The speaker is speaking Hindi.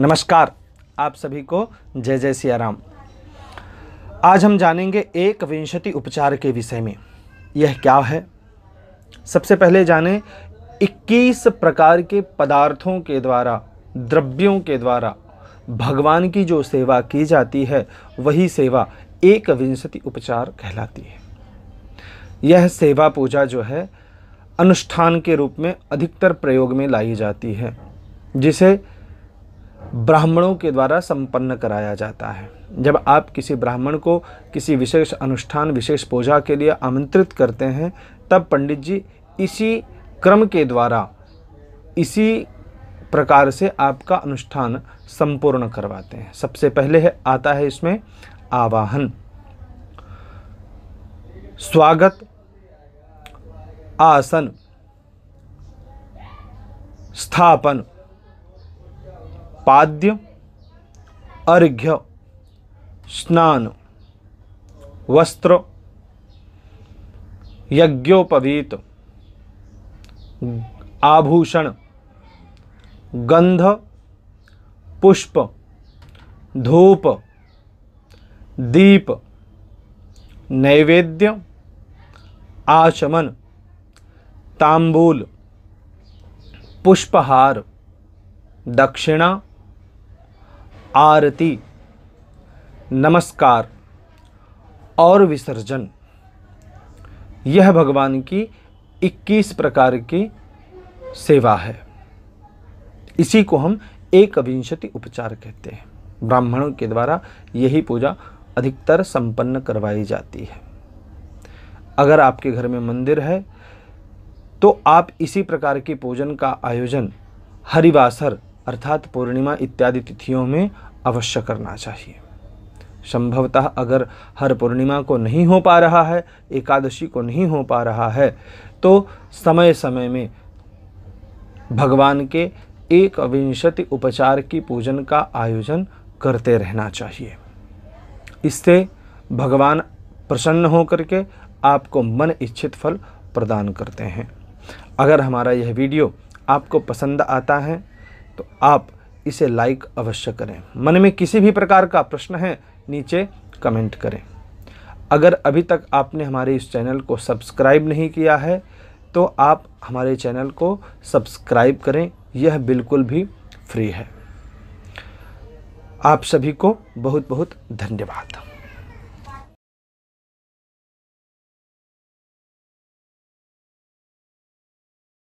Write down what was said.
नमस्कार आप सभी को जय जय सिया राम आज हम जानेंगे एक विंशति उपचार के विषय में यह क्या है सबसे पहले जाने 21 प्रकार के पदार्थों के द्वारा द्रव्यों के द्वारा भगवान की जो सेवा की जाती है वही सेवा एक विंशति उपचार कहलाती है यह सेवा पूजा जो है अनुष्ठान के रूप में अधिकतर प्रयोग में लाई जाती है जिसे ब्राह्मणों के द्वारा संपन्न कराया जाता है जब आप किसी ब्राह्मण को किसी विशेष अनुष्ठान विशेष पूजा के लिए आमंत्रित करते हैं तब पंडित जी इसी क्रम के द्वारा इसी प्रकार से आपका अनुष्ठान संपूर्ण करवाते हैं सबसे पहले है आता है इसमें आवाहन स्वागत आसन स्थापन पाद्य अर्घ्य स्नान वस्त्र यज्ञोपवीत आभूषण गंध पुष्प धूप दीप नैवेद्य आचमन तांबूल पुष्पहार दक्षिणा आरती नमस्कार और विसर्जन यह भगवान की 21 प्रकार की सेवा है इसी को हम एक विंशति उपचार कहते हैं ब्राह्मणों के द्वारा यही पूजा अधिकतर संपन्न करवाई जाती है अगर आपके घर में मंदिर है तो आप इसी प्रकार के पूजन का आयोजन हरिवासर अर्थात पूर्णिमा इत्यादि तिथियों में अवश्य करना चाहिए संभवतः अगर हर पूर्णिमा को नहीं हो पा रहा है एकादशी को नहीं हो पा रहा है तो समय समय में भगवान के एक विंशति उपचार की पूजन का आयोजन करते रहना चाहिए इससे भगवान प्रसन्न होकर के आपको मन इच्छित फल प्रदान करते हैं अगर हमारा यह वीडियो आपको पसंद आता है तो आप इसे लाइक अवश्य करें मन में किसी भी प्रकार का प्रश्न है नीचे कमेंट करें अगर अभी तक आपने हमारे इस चैनल को सब्सक्राइब नहीं किया है तो आप हमारे चैनल को सब्सक्राइब करें यह बिल्कुल भी फ्री है आप सभी को बहुत बहुत धन्यवाद